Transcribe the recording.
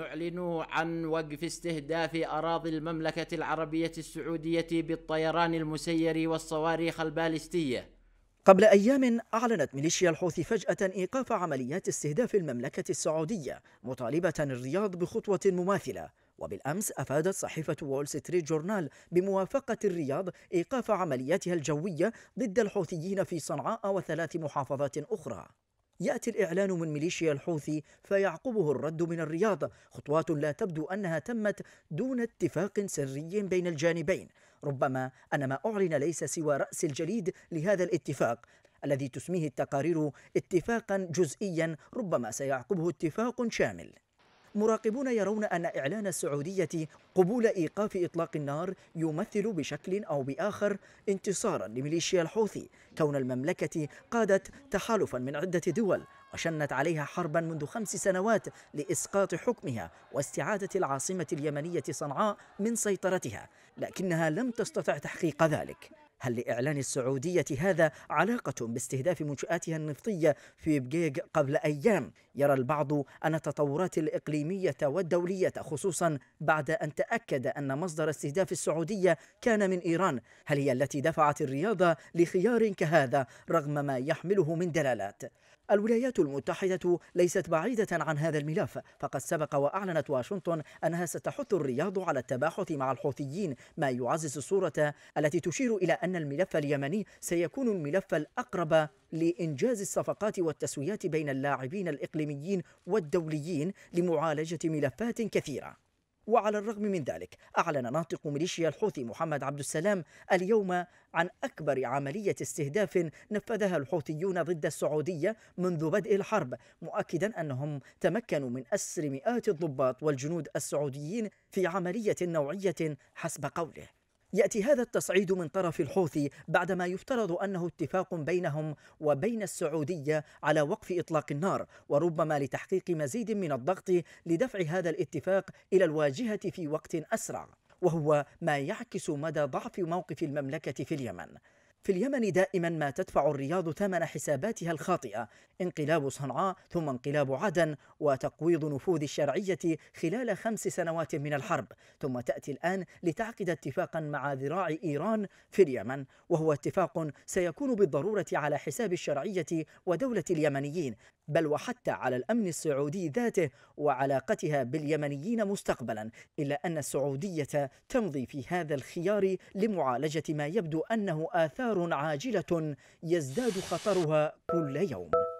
نعلن عن وقف استهداف أراضي المملكة العربية السعودية بالطيران المسير والصواريخ البالستية قبل أيام أعلنت ميليشيا الحوثي فجأة إيقاف عمليات استهداف المملكة السعودية مطالبة الرياض بخطوة مماثلة وبالأمس أفادت صحيفة وول ستريت جورنال بموافقة الرياض إيقاف عملياتها الجوية ضد الحوثيين في صنعاء وثلاث محافظات أخرى يأتي الإعلان من ميليشيا الحوثي فيعقبه الرد من الرياض خطوات لا تبدو أنها تمت دون اتفاق سري بين الجانبين ربما أن ما أعلن ليس سوى رأس الجليد لهذا الاتفاق الذي تسميه التقارير اتفاقا جزئيا ربما سيعقبه اتفاق شامل مراقبون يرون أن إعلان السعودية قبول إيقاف إطلاق النار يمثل بشكل أو بآخر انتصارا لميليشيا الحوثي كون المملكة قادت تحالفا من عدة دول وشنت عليها حربا منذ خمس سنوات لإسقاط حكمها واستعادة العاصمة اليمنية صنعاء من سيطرتها لكنها لم تستطع تحقيق ذلك هل لإعلان السعودية هذا علاقة باستهداف منشآتها النفطية في بجيج قبل أيام؟ يرى البعض أن التطورات الإقليمية والدولية خصوصا بعد أن تأكد أن مصدر استهداف السعودية كان من إيران هل هي التي دفعت الرياضة لخيار كهذا رغم ما يحمله من دلالات؟ الولايات المتحدة ليست بعيدة عن هذا الملف فقد سبق وأعلنت واشنطن أنها ستحث الرياض على التباحث مع الحوثيين ما يعزز الصورة التي تشير إلى أن الملف اليمني سيكون الملف الأقرب لإنجاز الصفقات والتسويات بين اللاعبين الإقليميين والدوليين لمعالجة ملفات كثيرة وعلى الرغم من ذلك أعلن ناطق ميليشيا الحوثي محمد عبد السلام اليوم عن أكبر عملية استهداف نفذها الحوثيون ضد السعودية منذ بدء الحرب مؤكدا أنهم تمكنوا من أسر مئات الضباط والجنود السعوديين في عملية نوعية حسب قوله يأتي هذا التصعيد من طرف الحوثي بعدما يفترض أنه اتفاق بينهم وبين السعودية على وقف إطلاق النار وربما لتحقيق مزيد من الضغط لدفع هذا الاتفاق إلى الواجهة في وقت أسرع وهو ما يعكس مدى ضعف موقف المملكة في اليمن في اليمن دائما ما تدفع الرياض ثمن حساباتها الخاطئة انقلاب صنعاء ثم انقلاب عدن وتقويض نفوذ الشرعية خلال خمس سنوات من الحرب ثم تأتي الآن لتعقد اتفاقا مع ذراع إيران في اليمن وهو اتفاق سيكون بالضرورة على حساب الشرعية ودولة اليمنيين بل وحتى على الامن السعودي ذاته وعلاقتها باليمنيين مستقبلا الا ان السعوديه تمضي في هذا الخيار لمعالجه ما يبدو انه اثار عاجله يزداد خطرها كل يوم